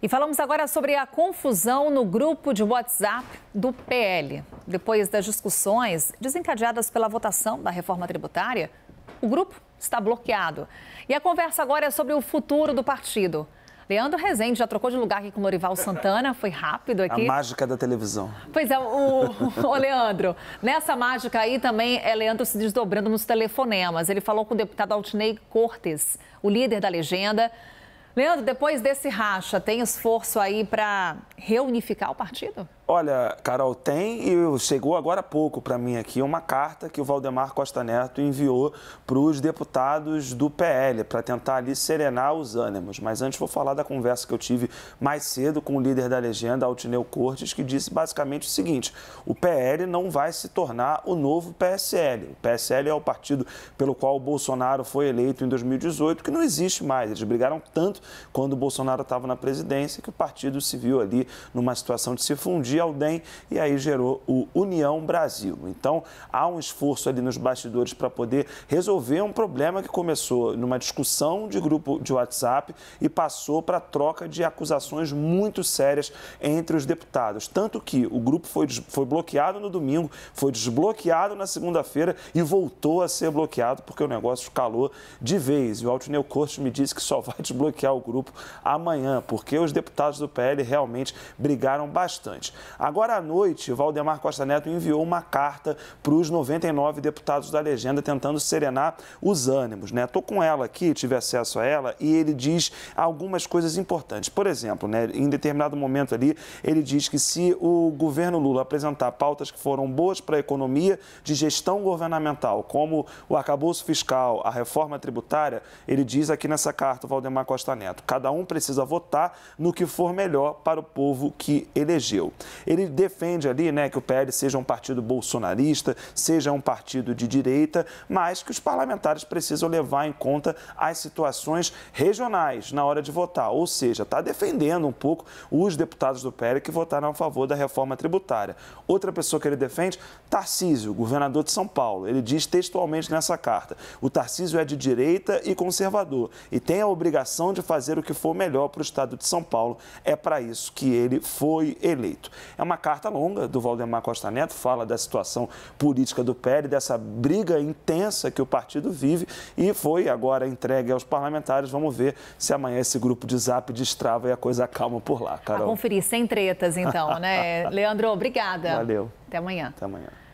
E falamos agora sobre a confusão no grupo de WhatsApp do PL. Depois das discussões desencadeadas pela votação da reforma tributária, o grupo está bloqueado. E a conversa agora é sobre o futuro do partido. Leandro Rezende já trocou de lugar aqui com o Lorival Santana, foi rápido aqui. A mágica da televisão. Pois é, o, o Leandro, nessa mágica aí também é Leandro se desdobrando nos telefonemas. Ele falou com o deputado Altinei Cortes, o líder da legenda, Leandro, depois desse racha, tem esforço aí para reunificar o partido? Olha, Carol, tem e chegou agora há pouco para mim aqui uma carta que o Valdemar Costa Neto enviou para os deputados do PL, para tentar ali serenar os ânimos. Mas antes vou falar da conversa que eu tive mais cedo com o líder da legenda, Altineu Cortes, que disse basicamente o seguinte: o PL não vai se tornar o novo PSL. O PSL é o partido pelo qual o Bolsonaro foi eleito em 2018, que não existe mais. Eles brigaram tanto quando o Bolsonaro estava na presidência, que o partido se viu ali numa situação de se fundir ao DEM e aí gerou o União Brasil. Então, há um esforço ali nos bastidores para poder resolver um problema que começou numa discussão de grupo de WhatsApp e passou para troca de acusações muito sérias entre os deputados. Tanto que o grupo foi, foi bloqueado no domingo, foi desbloqueado na segunda-feira e voltou a ser bloqueado porque o negócio calou de vez. E o Altineu Corte me disse que só vai desbloquear o grupo amanhã, porque os deputados do PL realmente brigaram bastante. Agora à noite, Valdemar Costa Neto enviou uma carta para os 99 deputados da legenda tentando serenar os ânimos. Né? com ela aqui, tive acesso a ela e ele diz algumas coisas importantes. Por exemplo, né, em determinado momento ali, ele diz que se o governo Lula apresentar pautas que foram boas para a economia, de gestão governamental, como o arcabouço fiscal, a reforma tributária, ele diz aqui nessa carta, Valdemar Costa Neto Cada um precisa votar no que for melhor para o povo que elegeu. Ele defende ali né, que o PL seja um partido bolsonarista, seja um partido de direita, mas que os parlamentares precisam levar em conta as situações regionais na hora de votar. Ou seja, está defendendo um pouco os deputados do PL que votaram a favor da reforma tributária. Outra pessoa que ele defende, Tarcísio, governador de São Paulo. Ele diz textualmente nessa carta: o Tarcísio é de direita e conservador e tem a obrigação de fazer o que for melhor para o Estado de São Paulo. É para isso que ele foi eleito. É uma carta longa do Valdemar Costa Neto, fala da situação política do PL, dessa briga intensa que o partido vive e foi agora entregue aos parlamentares. Vamos ver se amanhã esse grupo de zap destrava e a coisa acalma por lá, ah, Carol. A conferir, sem tretas então, né? Leandro, obrigada. Valeu. Até amanhã. Até amanhã.